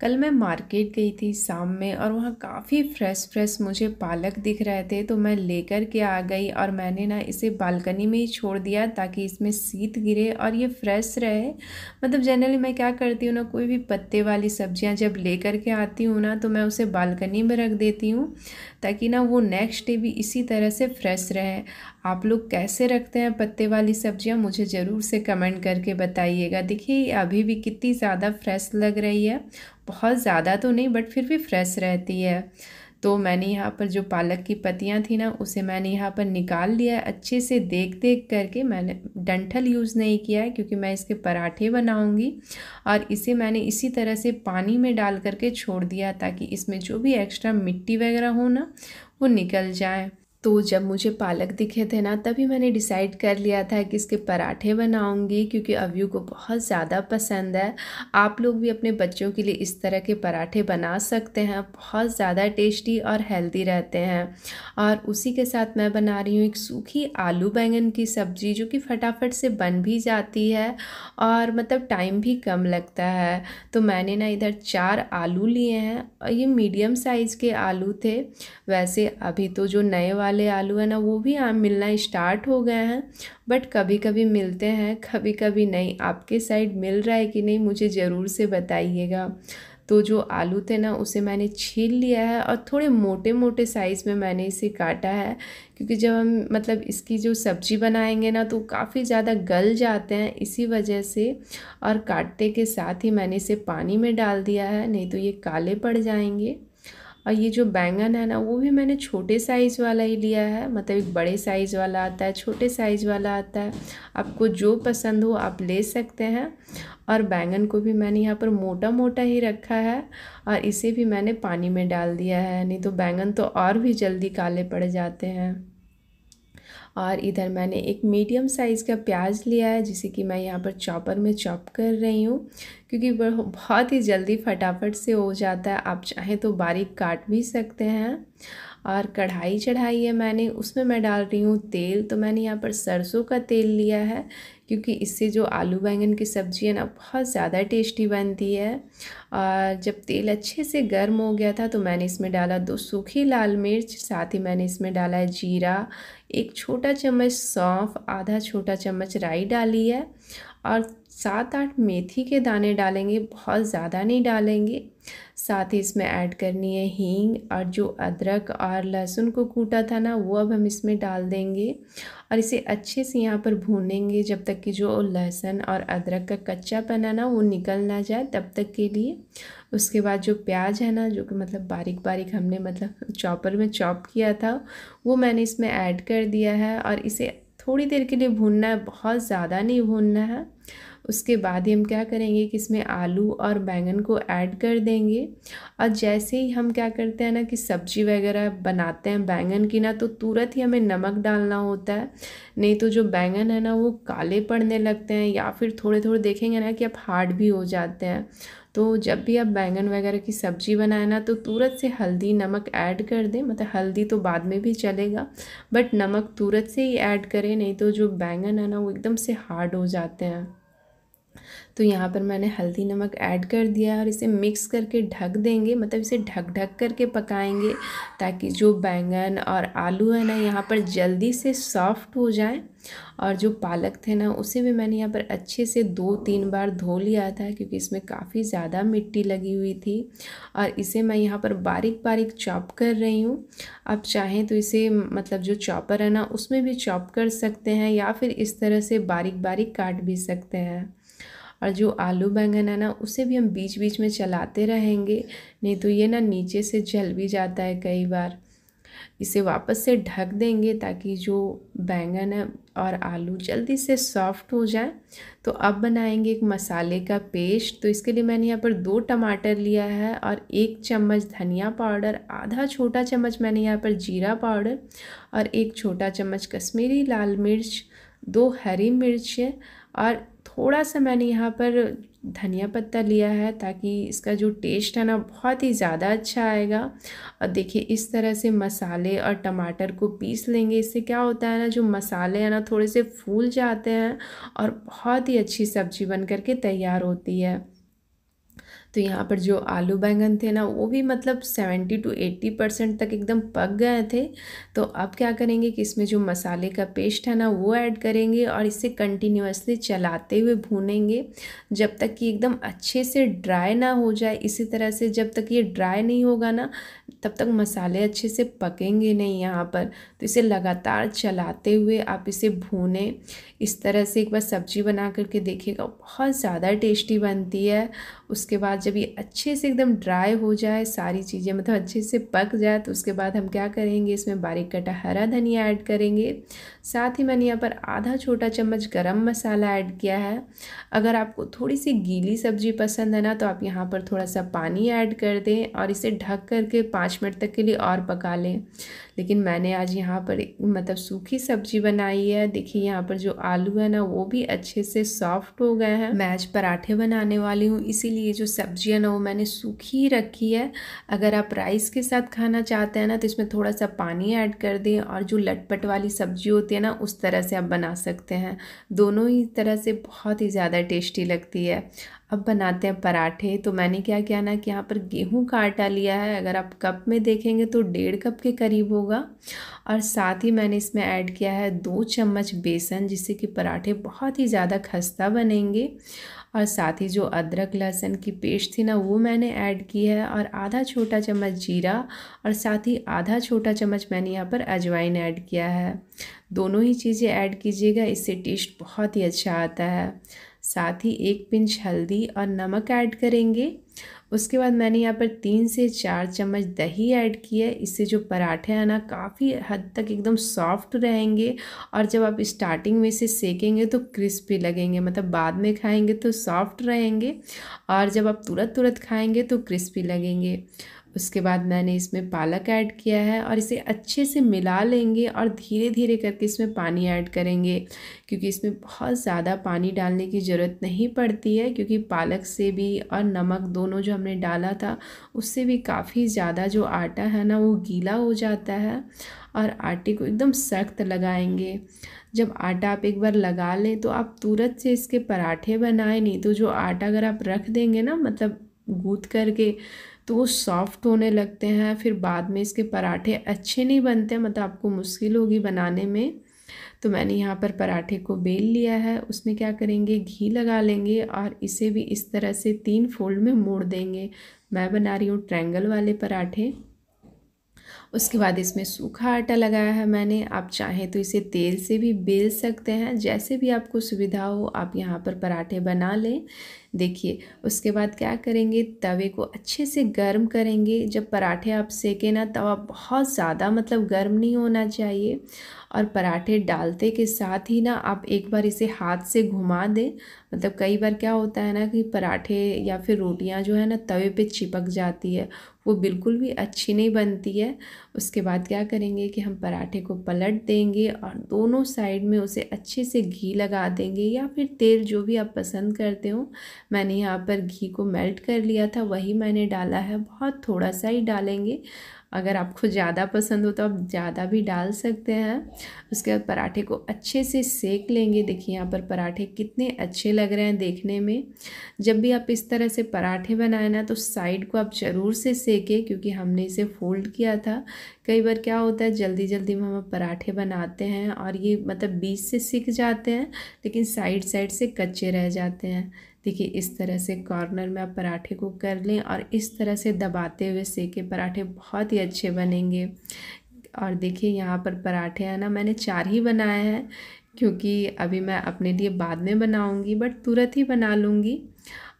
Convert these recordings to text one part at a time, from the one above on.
कल मैं मार्केट गई थी शाम में और वहाँ काफ़ी फ्रेश फ्रेश मुझे पालक दिख रहे थे तो मैं लेकर के आ गई और मैंने ना इसे बालकनी में ही छोड़ दिया ताकि इसमें सीत गिरे और ये फ्रेश रहे मतलब जनरली मैं क्या करती हूँ ना कोई भी पत्ते वाली सब्जियाँ जब लेकर के आती हूँ ना तो मैं उसे बालकनी में रख देती हूँ ताकि ना वो नेक्स्ट डे भी इसी तरह से फ्रेश रहे आप लोग कैसे रखते हैं पत्ते वाली सब्जियाँ मुझे ज़रूर से कमेंट करके बताइएगा देखिए अभी भी कितनी ज़्यादा फ्रेश लग रही है बहुत ज़्यादा तो नहीं बट फिर भी फ्रेश रहती है तो मैंने यहाँ पर जो पालक की पत्तियाँ थी ना उसे मैंने यहाँ पर निकाल लिया है अच्छे से देख देख करके मैंने डंठल यूज़ नहीं किया है क्योंकि मैं इसके पराठे बनाऊँगी और इसे मैंने इसी तरह से पानी में डाल करके छोड़ दिया ताकि इसमें जो भी एक्स्ट्रा मिट्टी वगैरह हो ना वो निकल जाए तो जब मुझे पालक दिखे थे ना तभी मैंने डिसाइड कर लिया था कि इसके पराठे बनाऊंगी क्योंकि अव्यू को बहुत ज़्यादा पसंद है आप लोग भी अपने बच्चों के लिए इस तरह के पराठे बना सकते हैं बहुत ज़्यादा टेस्टी और हेल्दी रहते हैं और उसी के साथ मैं बना रही हूँ एक सूखी आलू बैंगन की सब्ज़ी जो कि फटाफट से बन भी जाती है और मतलब टाइम भी कम लगता है तो मैंने ना इधर चार आलू लिए हैं और ये मीडियम साइज़ के आलू थे वैसे अभी तो जो नए वाले वाले आलू है ना वो भी आम मिलना स्टार्ट हो गए हैं बट कभी कभी मिलते हैं कभी कभी नहीं आपके साइड मिल रहा है कि नहीं मुझे ज़रूर से बताइएगा तो जो आलू थे ना उसे मैंने छील लिया है और थोड़े मोटे मोटे साइज़ में मैंने इसे काटा है क्योंकि जब हम मतलब इसकी जो सब्ज़ी बनाएंगे ना तो काफ़ी ज़्यादा गल जाते हैं इसी वजह से और काटते के साथ ही मैंने इसे पानी में डाल दिया है नहीं तो ये काले पड़ जाएंगे और ये जो बैंगन है ना वो भी मैंने छोटे साइज़ वाला ही लिया है मतलब एक बड़े साइज़ वाला आता है छोटे साइज़ वाला आता है आपको जो पसंद हो आप ले सकते हैं और बैंगन को भी मैंने यहाँ पर मोटा मोटा ही रखा है और इसे भी मैंने पानी में डाल दिया है नहीं तो बैंगन तो और भी जल्दी काले पड़ जाते हैं और इधर मैंने एक मीडियम साइज़ का प्याज लिया है जिसे कि मैं यहाँ पर चॉपर में चॉप कर रही हूँ क्योंकि बहुत ही जल्दी फटाफट से हो जाता है आप चाहें तो बारीक काट भी सकते हैं और कढ़ाई चढ़ाई है मैंने उसमें मैं डाल रही हूँ तेल तो मैंने यहाँ पर सरसों का तेल लिया है क्योंकि इससे जो आलू बैंगन की सब्ज़ी है ना बहुत ज़्यादा टेस्टी बनती है और जब तेल अच्छे से गर्म हो गया था तो मैंने इसमें डाला दो सूखी लाल मिर्च साथ ही मैंने इसमें डाला है जीरा एक छोटा चम्मच सौंफ आधा छोटा चम्मच राई डाली है और सात आठ मेथी के दाने डालेंगे बहुत ज़्यादा नहीं डालेंगे साथ ही इसमें ऐड करनी है हींग और जो अदरक और लहसुन को कूटा था ना वो अब हम इसमें डाल देंगे और इसे अच्छे से यहाँ पर भूनेंगे जब तक कि जो लहसुन और अदरक का कच्चा पना ना वो निकल ना जाए तब तक के लिए उसके बाद जो प्याज है ना जो कि मतलब बारीक बारीक हमने मतलब चॉपर में चॉप किया था वो मैंने इसमें ऐड कर दिया है और इसे थोड़ी देर के लिए भूनना है बहुत ज़्यादा नहीं भूनना है उसके बाद ही हम क्या करेंगे कि इसमें आलू और बैंगन को ऐड कर देंगे और जैसे ही हम क्या करते हैं ना कि सब्जी वगैरह बनाते हैं बैंगन की ना तो तुरंत ही हमें नमक डालना होता है नहीं तो जो बैंगन है ना वो काले पड़ने लगते हैं या फिर थोड़े थोड़े देखेंगे ना कि अब हार्ड भी हो जाते हैं तो जब भी आप बैंगन वगैरह की सब्ज़ी बनाए ना तो तुरंत से हल्दी नमक ऐड कर दें मतलब हल्दी तो बाद में भी चलेगा बट नमक तुरंत से ही ऐड करें नहीं तो जो बैंगन है ना वो एकदम से हार्ड हो जाते हैं तो यहाँ पर मैंने हल्दी नमक ऐड कर दिया है और इसे मिक्स करके ढक देंगे मतलब इसे ढक ढक करके पकाएंगे ताकि जो बैंगन और आलू है ना यहाँ पर जल्दी से सॉफ्ट हो जाए और जो पालक थे ना उसे भी मैंने यहाँ पर अच्छे से दो तीन बार धो लिया था क्योंकि इसमें काफ़ी ज़्यादा मिट्टी लगी हुई थी और इसे मैं यहाँ पर बारीक बारीक चॉप कर रही हूँ आप चाहें तो इसे मतलब जो चॉपर है ना उसमें भी चॉप कर सकते हैं या फिर इस तरह से बारीक बारीक काट भी सकते हैं और जो आलू बैंगन है ना उसे भी हम बीच बीच में चलाते रहेंगे नहीं तो ये ना नीचे से जल भी जाता है कई बार इसे वापस से ढक देंगे ताकि जो बैंगन है और आलू जल्दी से सॉफ्ट हो जाए तो अब बनाएंगे एक मसाले का पेस्ट तो इसके लिए मैंने यहाँ पर दो टमाटर लिया है और एक चम्मच धनिया पाउडर आधा छोटा चम्मच मैंने यहाँ पर जीरा पाउडर और एक छोटा चम्मच कश्मीरी लाल मिर्च दो हरी मिर्च और थोड़ा सा मैंने यहाँ पर धनिया पत्ता लिया है ताकि इसका जो टेस्ट है ना बहुत ही ज़्यादा अच्छा आएगा और देखिए इस तरह से मसाले और टमाटर को पीस लेंगे इससे क्या होता है ना जो मसाले हैं ना थोड़े से फूल जाते हैं और बहुत ही अच्छी सब्जी बन करके तैयार होती है तो यहाँ पर जो आलू बैंगन थे ना वो भी मतलब सेवेंटी टू एट्टी परसेंट तक एकदम पक गए थे तो अब क्या करेंगे कि इसमें जो मसाले का पेस्ट है ना वो ऐड करेंगे और इसे कंटिन्यूसली चलाते हुए भूनेंगे जब तक कि एकदम अच्छे से ड्राई ना हो जाए इसी तरह से जब तक ये ड्राई नहीं होगा ना तब तक मसाले अच्छे से पकेंगे नहीं यहाँ पर तो इसे लगातार चलाते हुए आप इसे भूनें इस तरह से एक बार सब्जी बना करके देखिएगा बहुत ज़्यादा टेस्टी बनती है उसके बाद जब ये अच्छे से एकदम ड्राई हो जाए सारी चीज़ें मतलब अच्छे से पक जाए तो उसके बाद हम क्या करेंगे इसमें बारीक कटा हरा धनिया ऐड करेंगे साथ ही मैंने यहाँ पर आधा छोटा चम्मच गरम मसाला ऐड किया है अगर आपको थोड़ी सी गीली सब्जी पसंद है ना तो आप यहाँ पर थोड़ा सा पानी ऐड कर दें और इसे ढक करके पाँच मिनट तक के लिए और पका लें लेकिन मैंने आज यहाँ पर मतलब सूखी सब्जी बनाई है देखिए यहाँ पर जो आलू है ना वो भी अच्छे से सॉफ्ट हो गए हैं मैं आज पराठे बनाने वाली हूँ इसीलिए जो सब्जी है ना वो मैंने सूखी रखी है अगर आप राइस के साथ खाना चाहते हैं ना तो इसमें थोड़ा सा पानी ऐड कर दें और जो लटपट वाली सब्जी होती है ना उस तरह से आप बना सकते हैं दोनों ही तरह से बहुत ही ज़्यादा टेस्टी लगती है अब बनाते हैं पराठे तो मैंने क्या किया ना कि यहाँ पर गेहूं का आटा लिया है अगर आप कप में देखेंगे तो डेढ़ कप के करीब होगा और साथ ही मैंने इसमें ऐड किया है दो चम्मच बेसन जिससे कि पराठे बहुत ही ज़्यादा खस्ता बनेंगे और साथ ही जो अदरक लहसुन की पेस्ट थी ना वो मैंने ऐड की है और आधा छोटा चम्मच जीरा और साथ ही आधा छोटा चम्मच मैंने यहाँ पर अजवाइन ऐड किया है दोनों ही चीज़ें ऐड कीजिएगा इससे टेस्ट बहुत ही अच्छा आता है साथ ही एक पिंच हल्दी और नमक ऐड करेंगे उसके बाद मैंने यहाँ पर तीन से चार चम्मच दही ऐड किया है इससे जो पराठे हैं ना काफ़ी हद तक एकदम सॉफ्ट रहेंगे और जब आप स्टार्टिंग में इसे सेकेंगे तो क्रिस्पी लगेंगे मतलब बाद में खाएंगे तो सॉफ्ट रहेंगे और जब आप तुरंत तुरंत खाएंगे तो क्रिस्पी लगेंगे उसके बाद मैंने इसमें पालक ऐड किया है और इसे अच्छे से मिला लेंगे और धीरे धीरे करके इसमें पानी ऐड करेंगे क्योंकि इसमें बहुत ज़्यादा पानी डालने की ज़रूरत नहीं पड़ती है क्योंकि पालक से भी और नमक दोनों जो हमने डाला था उससे भी काफ़ी ज़्यादा जो आटा है ना वो गीला हो जाता है और आटे को एकदम सख्त लगाएंगे जब आटा आप एक बार लगा लें तो आप तुरंत से इसके पराठे बनाए नहीं तो जो आटा अगर आप रख देंगे ना मतलब गूद करके तो वो सॉफ्ट होने लगते हैं फिर बाद में इसके पराठे अच्छे नहीं बनते मतलब आपको मुश्किल होगी बनाने में तो मैंने यहाँ पर पराठे को बेल लिया है उसमें क्या करेंगे घी लगा लेंगे और इसे भी इस तरह से तीन फोल्ड में मोड़ देंगे मैं बना रही हूँ ट्रैंगल वाले पराठे उसके बाद इसमें सूखा आटा लगाया है मैंने आप चाहें तो इसे तेल से भी बेल सकते हैं जैसे भी आपको सुविधा हो आप यहाँ पर पराठे बना लें देखिए उसके बाद क्या करेंगे तवे को अच्छे से गर्म करेंगे जब पराठे आप सेकें ना तवा बहुत ज़्यादा मतलब गर्म नहीं होना चाहिए और पराठे डालते के साथ ही ना आप एक बार इसे हाथ से घुमा दें मतलब कई बार क्या होता है ना कि पराठे या फिर रोटियां जो है ना तवे पे चिपक जाती है वो बिल्कुल भी अच्छी नहीं बनती है उसके बाद क्या करेंगे कि हम पराठे को पलट देंगे और दोनों साइड में उसे अच्छे से घी लगा देंगे या फिर तेल जो भी आप पसंद करते हो मैंने यहाँ पर घी को मेल्ट कर लिया था वही मैंने डाला है बहुत थोड़ा सा ही डालेंगे अगर आपको ज़्यादा पसंद हो तो आप ज़्यादा भी डाल सकते हैं उसके बाद पराठे को अच्छे से सेक लेंगे देखिए यहाँ पर पराठे कितने अच्छे लग रहे हैं देखने में जब भी आप इस तरह से पराठे बनाए ना तो साइड को आप ज़रूर से सेकें क्योंकि हमने इसे फोल्ड किया था कई बार क्या होता है जल्दी जल्दी में हम पराठे बनाते हैं और ये मतलब बीच से सीख जाते हैं लेकिन साइड साइड से कच्चे रह जाते हैं देखिए इस तरह से कॉर्नर में आप पराठे को कर लें और इस तरह से दबाते हुए सेके पराठे बहुत ही अच्छे बनेंगे और देखिए यहाँ पर पराठे है ना मैंने चार ही बनाए हैं क्योंकि अभी मैं अपने लिए बाद में बनाऊंगी बट तुरंत ही बना लूँगी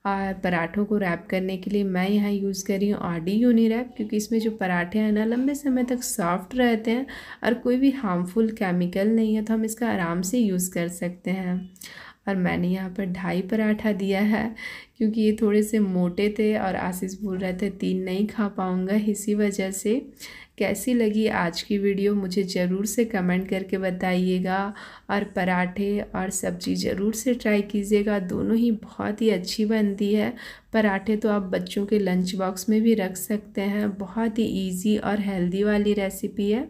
और पराठों को रैप करने के लिए मैं यहाँ यूज़ कर रही हूँ ऑडी यूनी रैप क्योंकि इसमें जो पराठे हैं ना लंबे समय तक सॉफ्ट रहते हैं और कोई भी हार्मफुल केमिकल नहीं है तो हम इसका आराम से यूज़ कर सकते हैं और मैंने यहाँ पर ढाई पराठा दिया है क्योंकि ये थोड़े से मोटे थे और आशीष बोल रहे थे तीन नहीं खा पाऊँगा इसी वजह से कैसी लगी आज की वीडियो मुझे ज़रूर से कमेंट करके बताइएगा और पराठे और सब्जी ज़रूर से ट्राई कीजिएगा दोनों ही बहुत ही अच्छी बनती है पराठे तो आप बच्चों के लंच बॉक्स में भी रख सकते हैं बहुत ही इजी और हेल्दी वाली रेसिपी है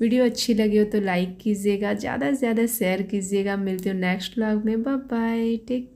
वीडियो अच्छी लगी हो तो लाइक कीजिएगा ज़्यादा से ज़्यादा शेयर कीजिएगा मिलते हो नेक्स्ट ब्लॉग में बाय टेक